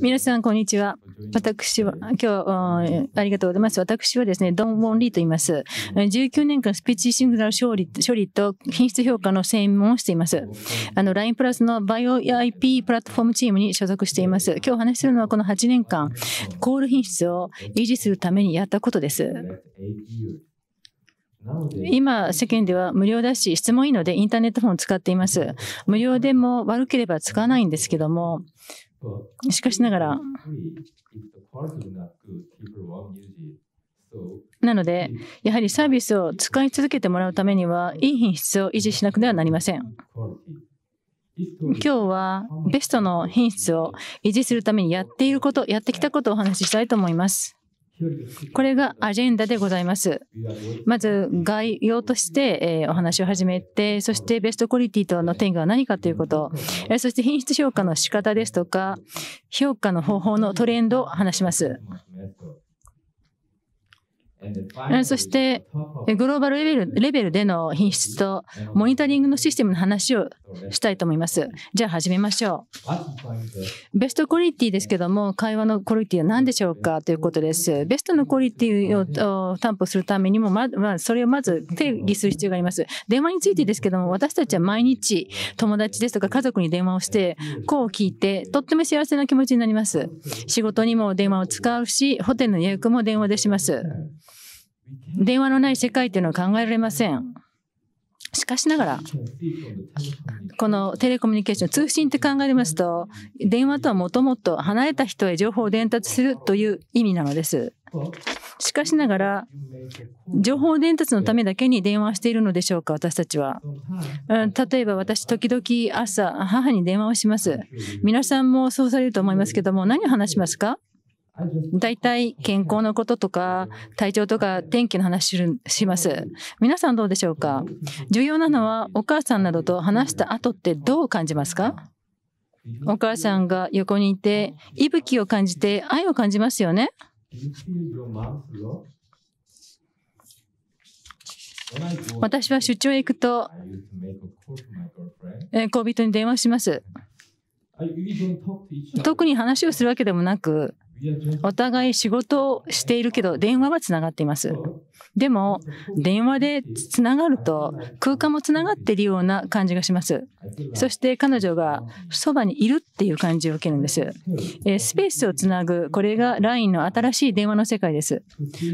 皆さん、こんにちは。私は、今日ありがとうございます。私はですね、ドン・ウォン・リーと言います。19年間スピーチシングル処理処理と品質評価の専門をしています。あの、LINE プラスのバイオ IP プラットフォームチームに所属しています。今日お話しするのはこの8年間、コール品質を維持するためにやったことです。今、世間では無料だし、質問いいのでインターネットフォンを使っています。無料でも悪ければ使わないんですけども、しかしながら、なので、やはりサービスを使い続けてもらうためには、いい品質を維持しなくてはなりません。今日はベストの品質を維持するためにやっていること、やってきたことをお話ししたいと思います。これがアジェンダでございます。まず概要としてお話を始めて、そしてベストクオリティとの定義は何かということ、そして品質評価の仕方ですとか、評価の方法のトレンドを話します。そして、グローバルレベルレベルでの品質とモニタリングのシステムの話をしたいと思います。じゃあ始めましょう。ベストクオリティですけども、会話のクオリティは何でしょうかということです。ベストのクオリティを担保するためにも、ままあ、それをまず定義する必要があります。電話についてですけども、私たちは毎日友達ですとか家族に電話をして、こう聞いて、とっても幸せな気持ちになります。仕事にも電話を使うし、ホテルの予約も電話でします。電話のない世界というのは考えられません。しかしながら、このテレコミュニケーション、通信って考えますと、電話とはもともと離れた人へ情報を伝達するという意味なのです。しかしながら、情報伝達のためだけに電話しているのでしょうか、私たちは。例えば私、時々朝、母に電話をします。皆さんもそうされると思いますけども、何を話しますか大体健康のこととか体調とか天気の話します皆さんどうでしょうか重要なのはお母さんなどと話した後ってどう感じますかお母さんが横にいて息吹を感じて愛を感じますよね私は出張へ行くと恋人に電話します特に話をするわけでもなくお互い仕事をしているけど、電話はつながっています。でも、電話でつながると、空間もつながっているような感じがします。そして彼女がそばにいるっていう感じを受けるんです。えスペースをつなぐ、これが LINE の新しい電話の世界です。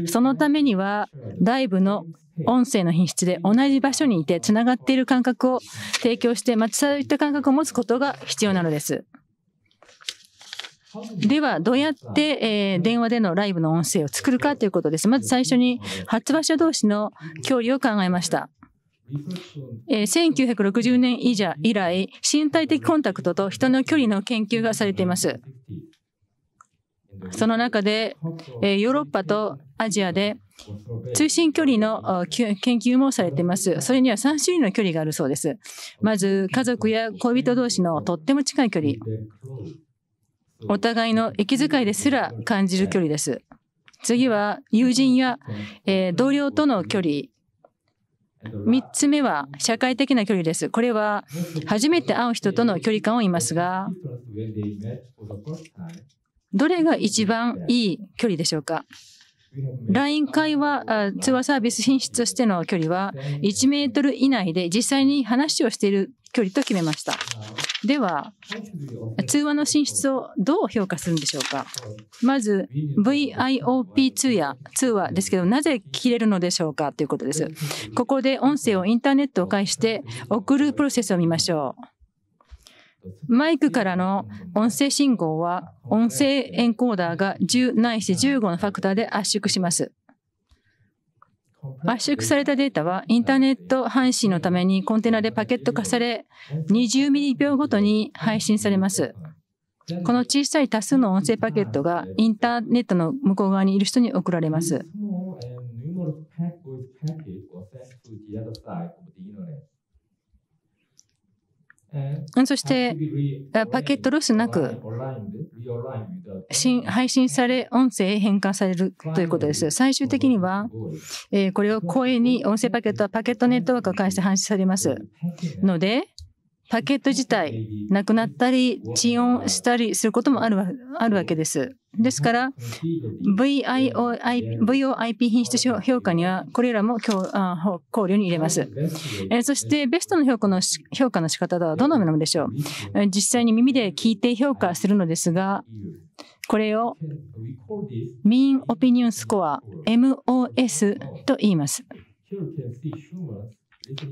そのためには、ライブの音声の品質で同じ場所にいてつながっている感覚を提供して、またそういった感覚を持つことが必要なのです。では、どうやって、えー、電話でのライブの音声を作るかということです。まず最初に、発話者同士の距離を考えました。えー、1960年以来、身体的コンタクトと人の距離の研究がされています。その中で、えー、ヨーロッパとアジアで通信距離の研究もされています。それには3種類の距離があるそうです。まず、家族や恋人同士のとっても近い距離。お互いの息遣いですら感じる距離です。次は友人や、えー、同僚との距離。3つ目は社会的な距離です。これは初めて会う人との距離感を言いますが、どれが一番いい距離でしょうか LINE 会話、通話サービス品質としての距離は1メートル以内で実際に話をしている距離と決めました。では、通話の進出をどう評価するんでしょうか。まず、VIOP 通話、通話ですけど、なぜ切れるのでしょうかということです。ここで音声をインターネットを介して送るプロセスを見ましょう。マイクからの音声信号は音声エンコーダーが10ないし15のファクターで圧縮します。圧縮されたデータはインターネット配信のためにコンテナでパケット化され20ミリ秒ごとに配信されます。この小さい多数の音声パケットがインターネットの向こう側にいる人に送られます。そして、パケットロスなく、配信され、音声へ変換されるということです。最終的には、これを声に、音声パケットはパケットネットワークを介して搬出されますので、パケット自体、なくなったり、遅延したりすることもあるわけです。ですから VIOI、VOIP 品質評価にはこれらも考慮に入れます。そしてベストの評価の評価の仕方とはどのようなのでしょう実際に耳で聞いて評価するのですが、これを Mean Opinion Score MOS と言います。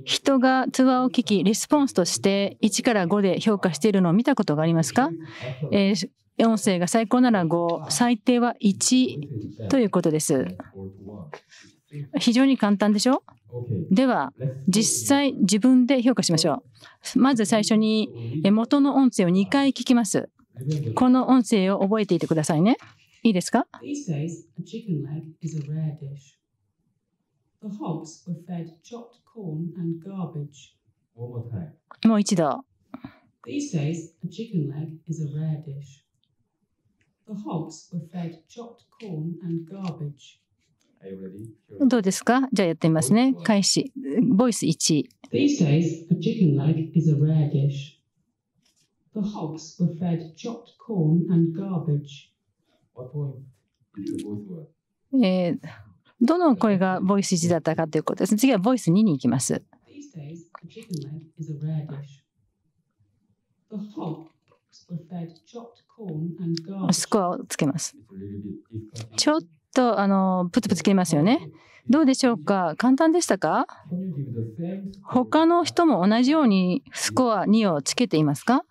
人が通話を聞き、レスポンスとして1から5で評価しているのを見たことがありますか、えー4声が最高なら5、最低は1ということです。非常に簡単でしょでは、実際自分で評価しましょう。まず最初に元の音声を2回聞きます。この音声を覚えていてくださいね。いいですかもう一度。どうですかじゃあやってみますね。開始。ボイス1。えー、どの声がボイス1だったかということです。次はボイス2に行きます。スコアをつけます。ちょっとあのプツプツ切れますよね。どうでしょうか簡単でしたか他の人も同じようにスコア2をつけていますか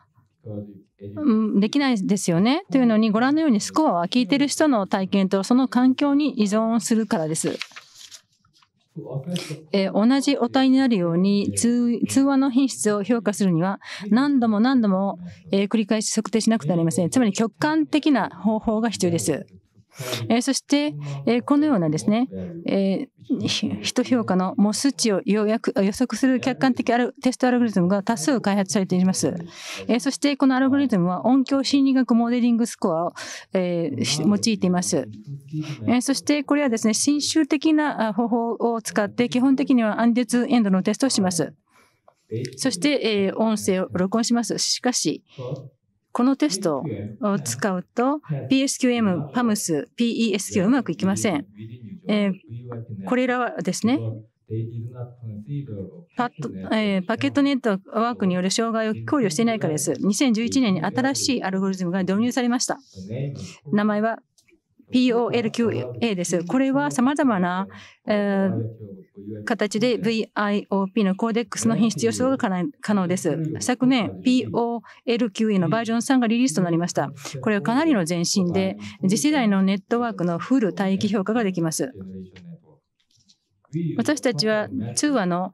できないですよね。というのにご覧のようにスコアは聞いてる人の体験とその環境に依存するからです。え同じお題になるように通話の品質を評価するには何度も何度も、え繰り返し測定しなくてはなりません。つまり極端的な方法が必要です。えそして、えこのようなですね、え人評価のもう数値を予約予測する客観的テストアルゴリズムが多数開発されています、えそしてこのアルゴリズムは音響心理学モデリングスコアを、え用いています、えそしてこれはですね新種的な方法を使って基本的にはアンデツエンドのテストをしますそして、え音声を録音します。しかし、このテストを使うと PSQM、PAMS、PESQ はうまくいきません。えー、これらはですね、パえー、パケットネットワークによる障害を考慮していないからです。2011年に新しいアルゴリズムが導入されました。名前は POLQA です。これはざまな、えー、形で VIOP のコーデックスの品質予想が可能です。昨年 POLQA のバージョン3がリリースとなりました。これはかなりの前進で次世代のネットワークのフル帯域評価ができます。私たちは通話の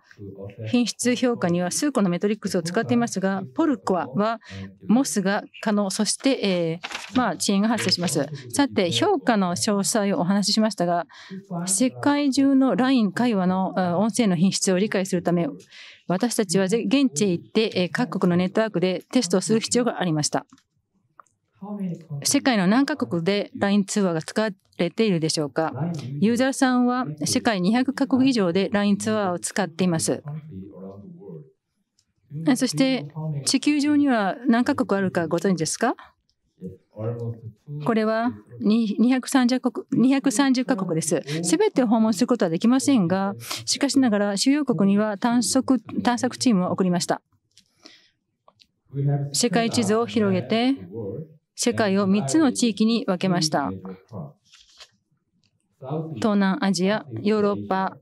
品質評価には数個のメトリックスを使っていますが、ポルコアはモスが可能、そして、えー、まあ、遅延が発生します。さて、評価の詳細をお話ししましたが、世界中の LINE 会話の音声の品質を理解するため、私たちは現地へ行って各国のネットワークでテストをする必要がありました。世界の何カ国で LINE 通話が使われているでしょうかユーザーさんは世界200カ国以上で LINE 通話を使っています。そして地球上には何カ国あるかご存知ですかこれは230カ国カ国です。すべてを訪問することはできませんが、しかしながら主要国には探索探索チームを送りました。世界地図を広げて、世界を3つの地域に分けました。東南アジア、ヨーロッパ、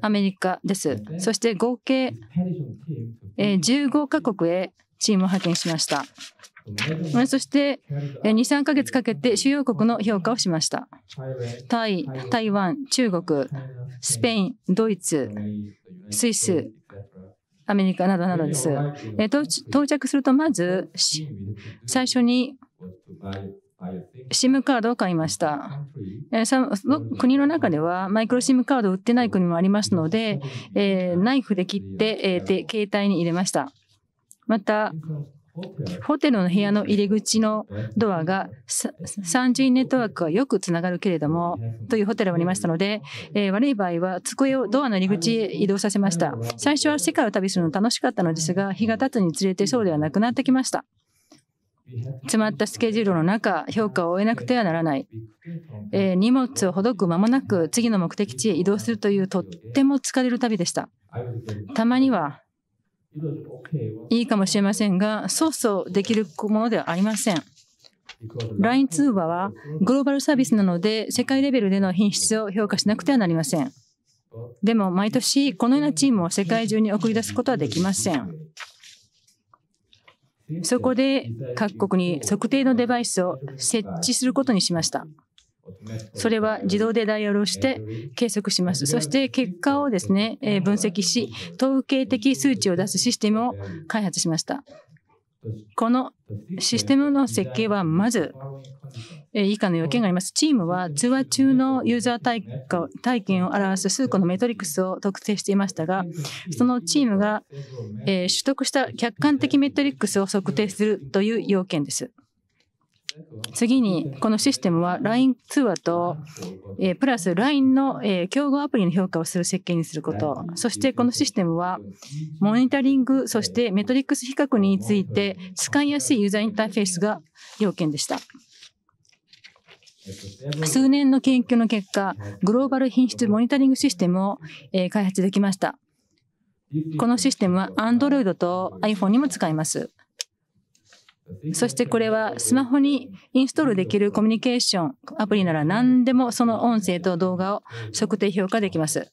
アメリカです。そして合計15カ国へチームを派遣しました。そして2、3ヶ月かけて主要国の評価をしました。タイ、台湾、中国、スペイン、ドイツ、スイス、アメリカなどなどです。え到着すると、まず、最初に、SIM カードを買いました。国の中ではマイクロ SIM カードを売ってない国もありますので、ナイフで切って携帯に入れました。また、ホテルの部屋の入り口のドアが30ネットワークはよくつながるけれどもというホテルもありましたので、えー、悪い場合は机をドアの入り口へ移動させました最初は世界を旅するの楽しかったのですが日が経つにつれてそうではなくなってきました詰まったスケジュールの中評価を終えなくてはならない、えー、荷物をほどく間もなく次の目的地へ移動するというとっても疲れる旅でしたたまにはいいかもしれませんが、そうそうできるものではありません。LINE 通話はグローバルサービスなので、世界レベルでの品質を評価しなくてはなりません。でも、毎年、このようなチームを世界中に送り出すことはできません。そこで各国に測定のデバイスを設置することにしました。それは自動でダイヤルをして計測します。そして結果をですね、分析し、統計的数値を出すシステムを開発しました。このシステムの設計はまず以下の要件があります。チームは通話中のユーザー体験を表す数個のメトリックスを特定していましたが、そのチームが取得した客観的メトリックスを測定するという要件です。次に、このシステムは LINE 通話と、えプラス LINE の、え競合アプリの評価をする設計にすること、そしてこのシステムは、モニタリング、そしてメトリックス比較について、使いやすいユーザーインターフェースが要件でした。数年の研究の結果、グローバル品質モニタリングシステムを、え開発できました。このシステムは Android と iPhone にも使います。そしてこれはスマホにインストールできるコミュニケーションアプリなら何でもその音声と動画を測定評価できます。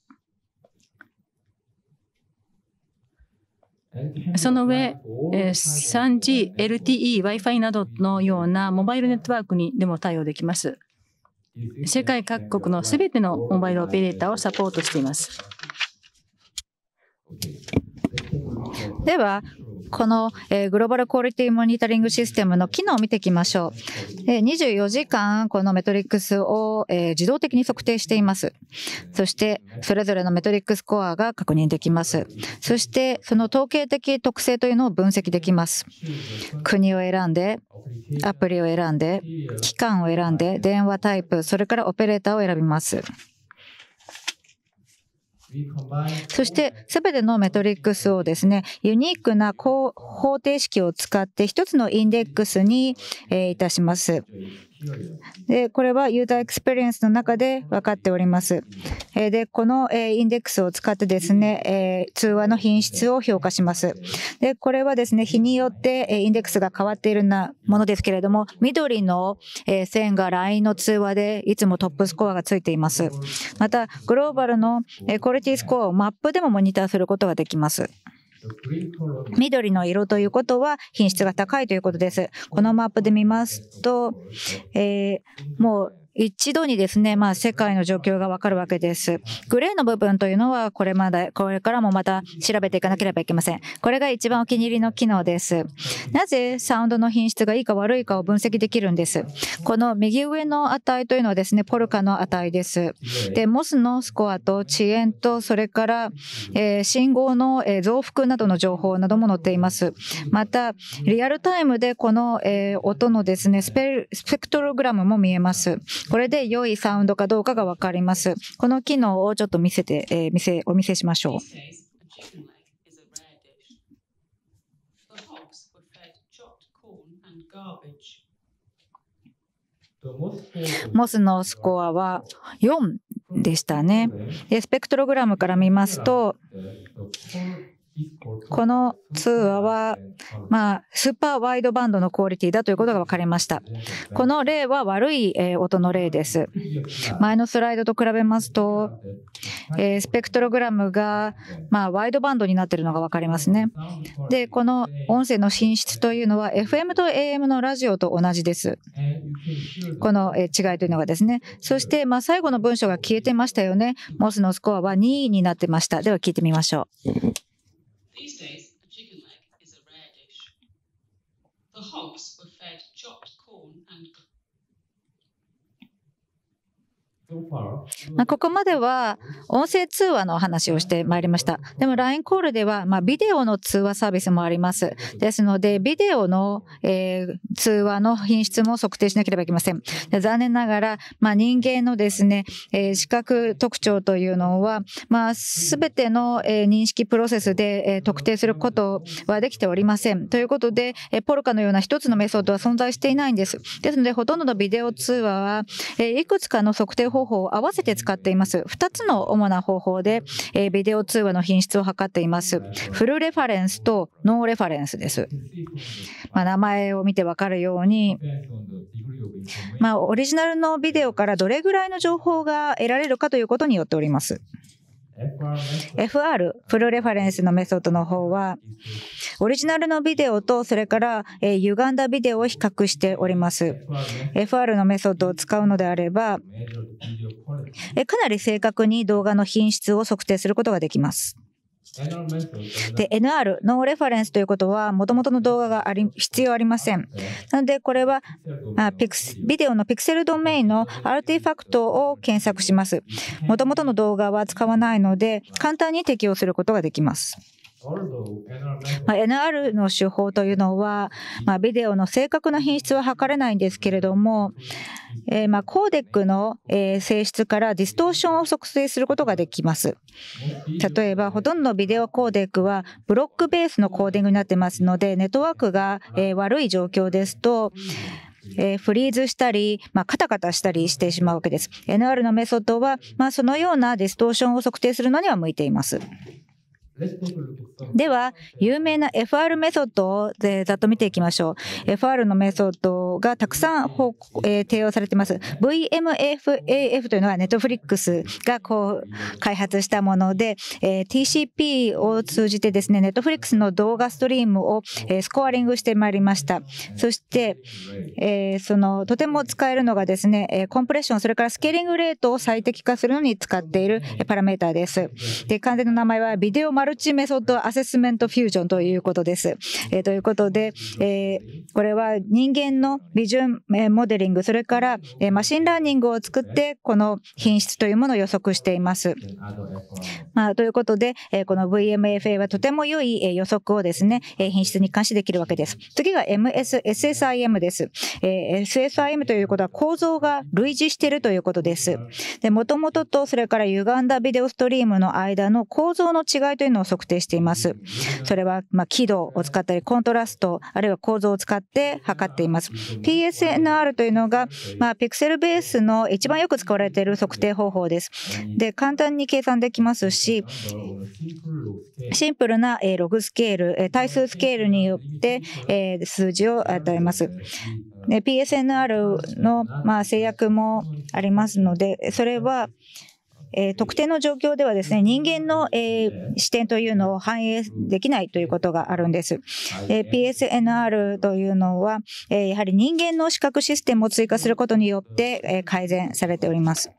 その上、3G、LTE、Wi-Fi などのようなモバイルネットワークにでも対応できます。世界各国のすべてのモバイルオペレーターをサポートしています。では、この、えー、グローバルクオリティモニタリングシステムの機能を見ていきましょう。えー、24時間、このメトリックスを、えー、自動的に測定しています。そして、それぞれのメトリックスコアが確認できます。そして、その統計的特性というのを分析できます。国を選んで、アプリを選んで、期間を選んで、電話タイプ、それからオペレーターを選びます。そしてすべてのメトリックスをですね、ユニークな方程式を使って一つのインデックスに、いたします。でこれはユーザーエクスペリエンスの中で分かっております。で、このインデックスを使ってですね、通話の品質を評価します。で、これはですね、日によってインデックスが変わっているなものですけれども、緑の線が LINE の通話でいつもトップスコアがついています。また、グローバルのクオリティスコアをマップでもモニターすることができます。緑の色ということは品質が高いということです。このマップで見ますと、えー、もう一度にですね、まあ、世界の状況がわかるわけです。グレーの部分というのは、これまで、これからもまた調べていかなければいけません。これが一番お気に入りの機能です。なぜサウンドの品質がいいか悪いかを分析できるんです。この右上の値というのはですね、ポルカの値です。で、モスのスコアと遅延と、それから、えー、信号の、増幅などの情報なども載っています。また、リアルタイムでこの、えー、音のですねスペクトログラムも見えます。これで良いサウンドかどうかがわかります。この機能をちょっと見せて、えー、見せ、お見せしましょう。モスのスコアは4でしたね。スペクトログラムから見ますと、この通話は、まあ、スーパーワイドバンドのクオリティだということが分かりました。この例は悪い、音の例です。前のスライドと比べますと、スペクトログラムが、まあ、ワイドバンドになっているのが分かりますね。で、この音声の進出というのは、FM と AM のラジオと同じです。この、違いというのがですね。そして、まあ、最後の文章が消えてましたよね。モスのスコアは2位になってました。では聞いてみましょう。まあ、ここまでは音声通話の話をしてまいりました。でも LINE コールでは、まあ、ビデオの通話サービスもあります。ですので、ビデオの、えー、通話の品質も測定しなければいけません。残念ながら、まあ、人間のですね、えー、視覚特徴というのは、まあ、全ての、えー、認識プロセスで、えー、特定することはできておりません。ということで、えー、ポルカのような一つのメソッドは存在していないんです。ですので、ほとんどのビデオ通話は、えー、いくつかの測定方法方法を合わせて使っています。2つの主な方法で、えー、ビデオ通話の品質を図っています。フルレファレンスとノーレファレンスです。まあ、名前を見てわかるように、まあ、オリジナルのビデオからどれぐらいの情報が得られるかということによっております。FR、プルレファレンスのメソッドの方は、オリジナルのビデオと、それから、えー、歪んだビデオを比較しております。FR のメソッドを使うのであれば、えー、かなり正確に動画の品質を測定することができます。で、NR、ノーレファレンスということは、もともとの動画があり必要ありません。なので、これはあピクビデオのピクセルドメインのアルティファクトを検索します。もともとの動画は使わないので、簡単に適用することができます。まあ、NR の手法というのは、まあ、ビデオの正確な品質は測れないんですけれども、えー、まあコーデックの、え性質からディストーションを測定することができます。例えばほとんどのビデオコーデックはブロックベースのコーディングになってますのでネットワークが、え悪い状況ですとえー、フリーズしたり、まあ、カタカタしたりしてしまうわけです。NR のメソッドは、まあ、そのようなディストーションを測定するのには向いています。では、有名な FR メソッドをざっと見ていきましょう。FR のメソッドがたくさん、えー、提供されています。VMFAF というのは Netflix がこう開発したもので、えー、TCP を通じてですね、Netflix の動画ストリームを、えー、スコアリングしてまいりました。そして、えー、そのとても使えるのがですね、えコンプレッション、それからスケーリングレートを最適化するのに使っているパラメーターです。で、完全の名前はビデオマルルチメソッドアセスメントフュージョンということです。えー、ということで、えー、これは人間のビジョン、えモデリング、それから、えマシンラーニングを作って、この品質というものを予測しています。まあ、ということで、えこの VMFA はとても良い、え予測をですね、え品質に関してできるわけです。次が MS、SSIM です。え SSIM ということは構造が類似しているということです。で、もともとと、それから歪んだビデオストリームの間の構造の違いというのはのを測定しています。それは、ま輝度を使ったり、コントラスト、あるいは構造を使って測っています。PSNR というのが、まあ、ピクセルベースの一番よく使われている測定方法です。で、簡単に計算できますし、シンプルなログスケール、対数スケールによって数字を与えます。PSNR のま制約もありますので、それは、えー、特定の状況ではですね、人間の、えー、視点というのを反映できないということがあるんです。えー、PSNR というのは、えー、やはり人間の視覚システムを追加することによって、えー、改善されております。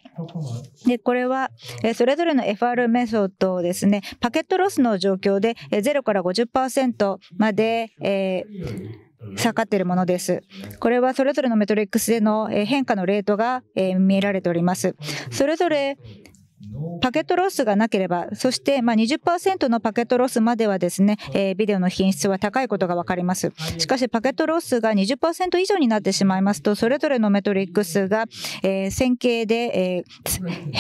で、これは、えー、それぞれの FR メソッドをですね、パケットロスの状況で、えー、0から50%まで、えー、下がっているものです。これはそれぞれのメトリックスでの変化のレートが見られております。それぞれパケットロスがなければ、そしてま20%のパケットロスまではですね、えビデオの品質は高いことが分かります。しかし、パケットロスが20%以上になってしまいますと、それぞれのメトリックスが、え線形で、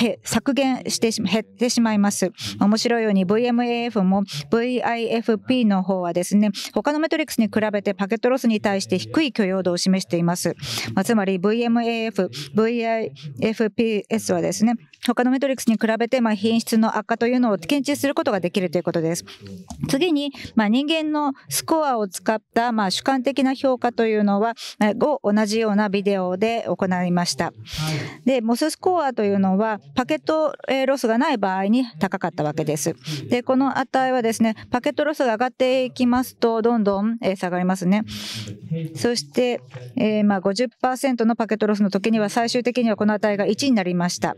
え削減して減ってしまいます。面白いように VMAF も VIFP の方はですね、他のメトリックスに比べてパケットロスに対して低い許容度を示しています。まつまり VMAF、VIFPS はですね、他のメトリックスに比べて、ま品質の悪化というのを検知することができるということです。次に、ま人間のスコアを使った、ま主観的な評価というのは、を同じようなビデオで行いました。で、モススコアというのは、パケットロスがない場合に高かったわけです。で、この値はですね、パケットロスが上がっていきますと、どんどん下がりますね。そして、えー、まあ50%のパケットロスの時には、最終的にはこの値が1になりました。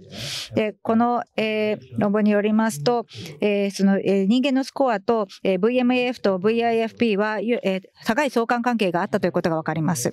で、このえー、論文によりますと、えー、その、えー、人間のスコアと、えー、VMAF と VIFP は、えー、高い相関関係があったということが分かります。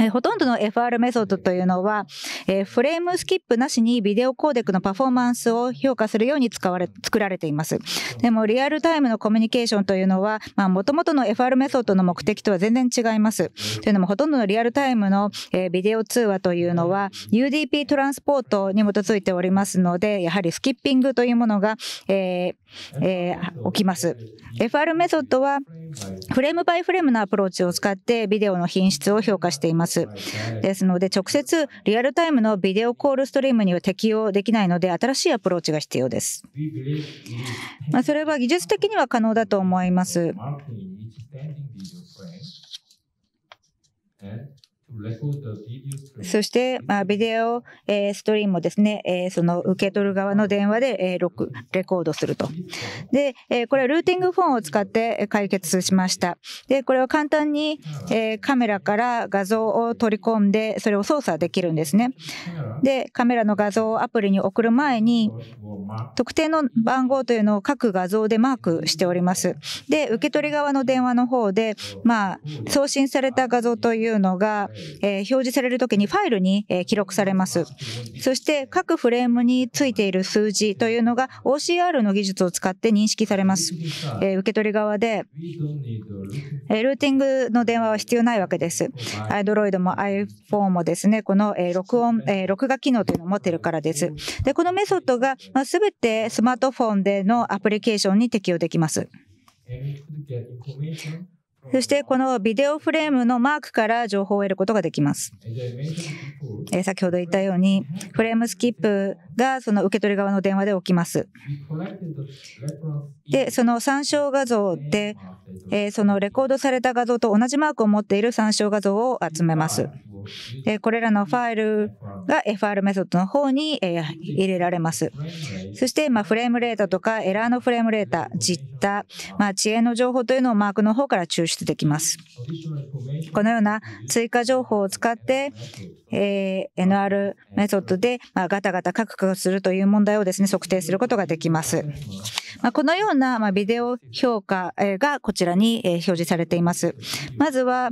えほとんどの FR メソッドというのは、えフレームスキップなしにビデオコーデックのパフォーマンスを評価するように使われ、作られています。でも、リアルタイムのコミュニケーションというのは、まあ、元々の FR メソッドの目的とは全然違います。というのも、ほとんどのリアルタイムの、えビデオ通話というのは、UDP トランスポートに基づいておりますので、やはりスキッピングというものが、えーえー、きます。FR メソッドはフレームバイフレームのアプローチを使ってビデオの品質を評価しています。ですので直接リアルタイムのビデオコールストリームには適用できないので新しいアプローチが必要です。まあ、それは技術的には可能だと思います。そして、まあ、ビデオ、えー、ストリームもですね、えー、その受け取る側の電話で、えー、レコードすると。で、えこれはルーティングフォンを使って解決しました。で、これは簡単に、えカメラから画像を取り込んで、それを操作できるんですね。で、カメラの画像をアプリに送る前に、特定の番号というのを各画像でマークしております。で、受け取り側の電話の方で、まあ、送信された画像というのが、えー、表示されるときにファイルに、えー、記録されます。そして各フレームについている数字というのが OCR の技術を使って認識されます。えー、受け取り側で、えルーティングの電話は必要ないわけです。Android も iPhone もですね、この、え録音、え録画機能というのを持っているからです。で、このメソッドが、まあ、全てスマートフォンでのアプリケーションに適用できます。そしてこのビデオフレームのマークから情報を得ることができます。え先ほど言ったように、フレームスキップがその受け取り側の電話で起きます。で、その参照画像で、えそのレコードされた画像と同じマークを持っている参照画像を集めます。これらのファイルが FR メソッドの方に、え入れられます。そして、まフレームレートとかエラーのフレームレータ、実態、まあ、遅延の情報というのをマークの方から抽出できます。このような追加情報を使って、え NR メソッドで、まガタガタカクカクするという問題をですね、測定することができます。まこのような、まビデオ評価がこちらに表示されています。まずは、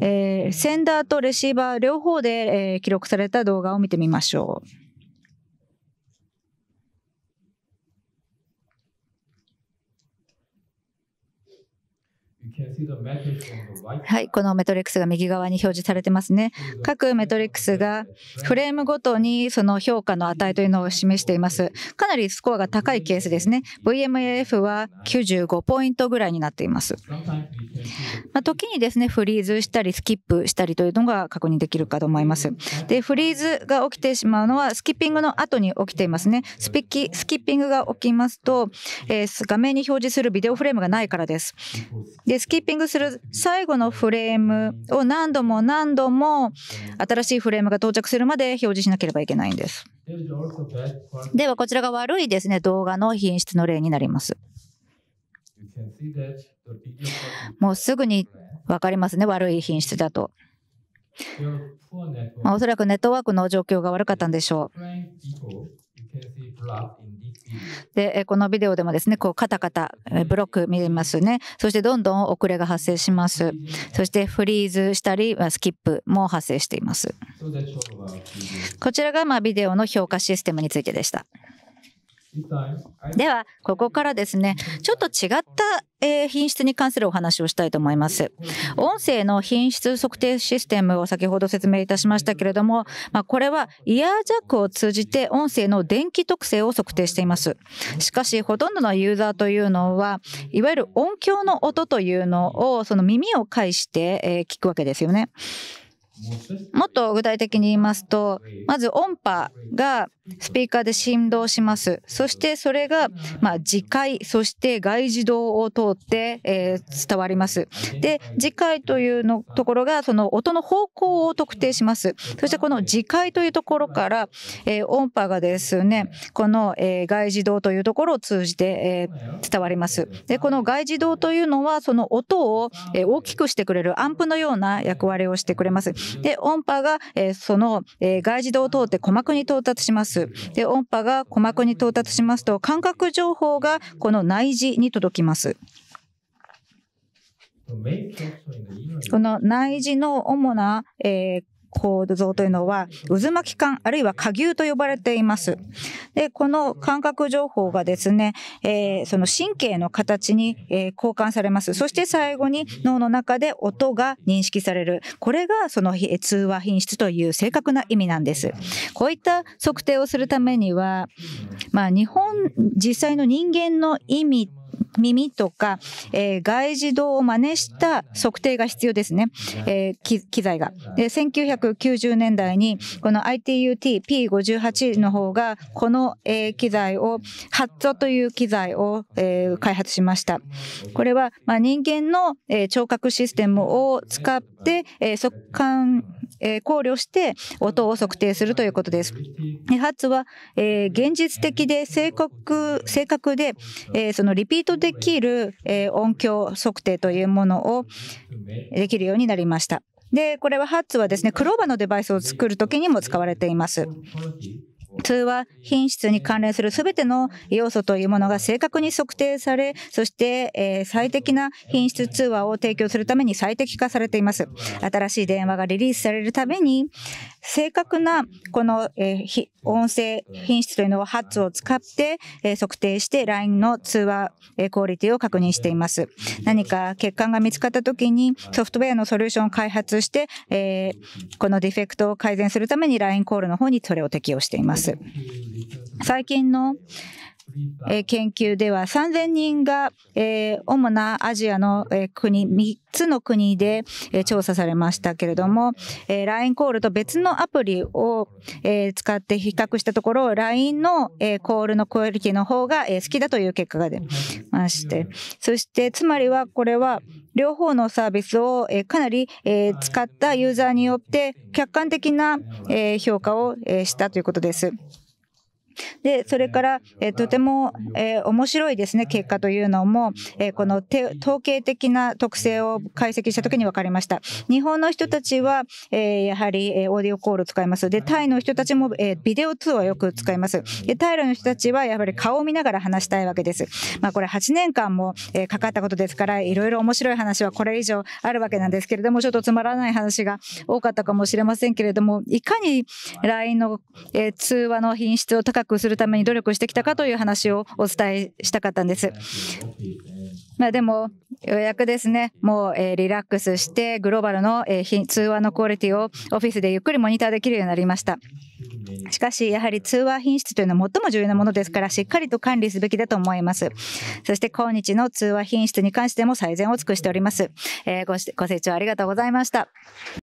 えセンダーとレシーバー両方で、え記録された動画動画を見てみましょう。はい、このメトリックスが右側に表示されてますね。各メトリックスがフレームごとにその評価の値というのを示しています。かなりスコアが高いケースですね。VMAF は95ポイントぐらいになっています。まあ、時にですね、フリーズしたりスキップしたりというのが確認できるかと思います。で、フリーズが起きてしまうのはスキッピングの後に起きていますね。スピキスキッピングが起きますと、えー、画面に表示するビデオフレームがないからです。で、スキッッピングする最後のフレームを何度も何度も新しいフレームが到着するまで表示しなければいけないんです。ではこちらが悪いですね動画の品質の例になります。もうすぐに分かりますね悪い品質だと。まあ、おそらくネットワークの状況が悪かったんでしょう。でこのビデオでもですねこうカタカタブロック見えますねそしてどんどん遅れが発生しますそしてフリーズしたりスキップも発生していますこちらがまビデオの評価システムについてでした。ではここからですねちょっと違った、え品質に関するお話をしたいと思います音声の品質測定システムを先ほど説明いたしましたけれども、まあ、これはイヤージャックを通じて音声の電気特性を測定していますしかしほとんどのユーザーというのはいわゆる音響の音というのをその耳を介して、え聞くわけですよねもっと具体的に言いますとまず音波がスピーカーで振動します。そしてそれが、まあ、磁界、そして外耳道を通って、えー、伝わります。で、磁界というのところが、その音の方向を特定します。そしてこの磁界というところから、えー、音波がですね、この、えー、外耳道というところを通じて、えー、伝わります。で、この外耳道というのは、その音を、えー、大きくしてくれるアンプのような役割をしてくれます。で、音波が、えー、その、えー、外耳道を通って鼓膜に到達します。。で、音波が鼓膜に到達しますと、感覚情報がこの内耳に届きます。この内耳の主な、えー、構造というのは渦巻き管あるいは下牛と呼ばれています。で、この感覚情報がですね、えー、その神経の形に、えー、交換されます。そして最後に脳の中で音が認識される。これがその通話品質という正確な意味なんです。こういった測定をするためには、まあ日本、実際の人間の意味耳とか、えー、外耳道を真似した測定が必要ですね、えー、機材が。で1990年代にこの ITUT-P58 の方がこの、えー、機材をハッゾという機材を、えー、開発しました。これは、まあ、人間の、えー、聴覚システムを使って、えー、速感、えー、考慮して音を測定するということです。ハッツは、えー、現実的で正確正確で、えー、そのリピートできる、え音響測定というものをできるようになりました。で、これはハッツはですね、クローバのデバイスを作るときにも使われています。通話品質に関連するすべての要素というものが正確に測定され、そして、え最適な品質通話を提供するために最適化されています。新しい電話がリリースされるために、正確なこの、え音声品質というのをハッツを使って、え測定して LINE の通話、えクオリティを確認しています。何か欠陥が見つかった時にソフトウェアのソリューションを開発して、えこのディフェクトを改善するために LINE コールの方にそれを適用しています。。最近のえ研究では3000人が、え主なアジアの、え国3つの国で、え調査されましたけれども、え LINE コールと別のアプリを、え使って比較したところ LINE の、えコールのクオリティの方が、え好きだという結果が出ましてそしてつまりはこれは両方のサービスをかなり使ったユーザーによって客観的な評価をしたということです。でそれから、えとても、えー、面白いですね結果というのも、えー、この統計的な特性を解析したときに分かりました日本の人たちは、えー、やはり、えオーディオコールを使いますでタイの人たちも、えビデオ通話よく使いますでタイの人たちはやはり顔を見ながら話したいわけです、まあ、これ8年間も、えかかったことですからいろいろ面白い話はこれ以上あるわけなんですけれどもちょっとつまらない話が多かったかもしれませんけれどもいかに LINE の、え通話の品質を高く高くするために努力してきたかという話をお伝えしたかったんです。まあ、でも、ようやくですね、もう、えリラックスして、グローバルの、え通話のクオリティをオフィスでゆっくりモニターできるようになりました。しかし、やはり通話品質というのは最も重要なものですから、しっかりと管理すべきだと思います。そして、今日の通話品質に関しても最善を尽くしております。えごご清聴ありがとうございました。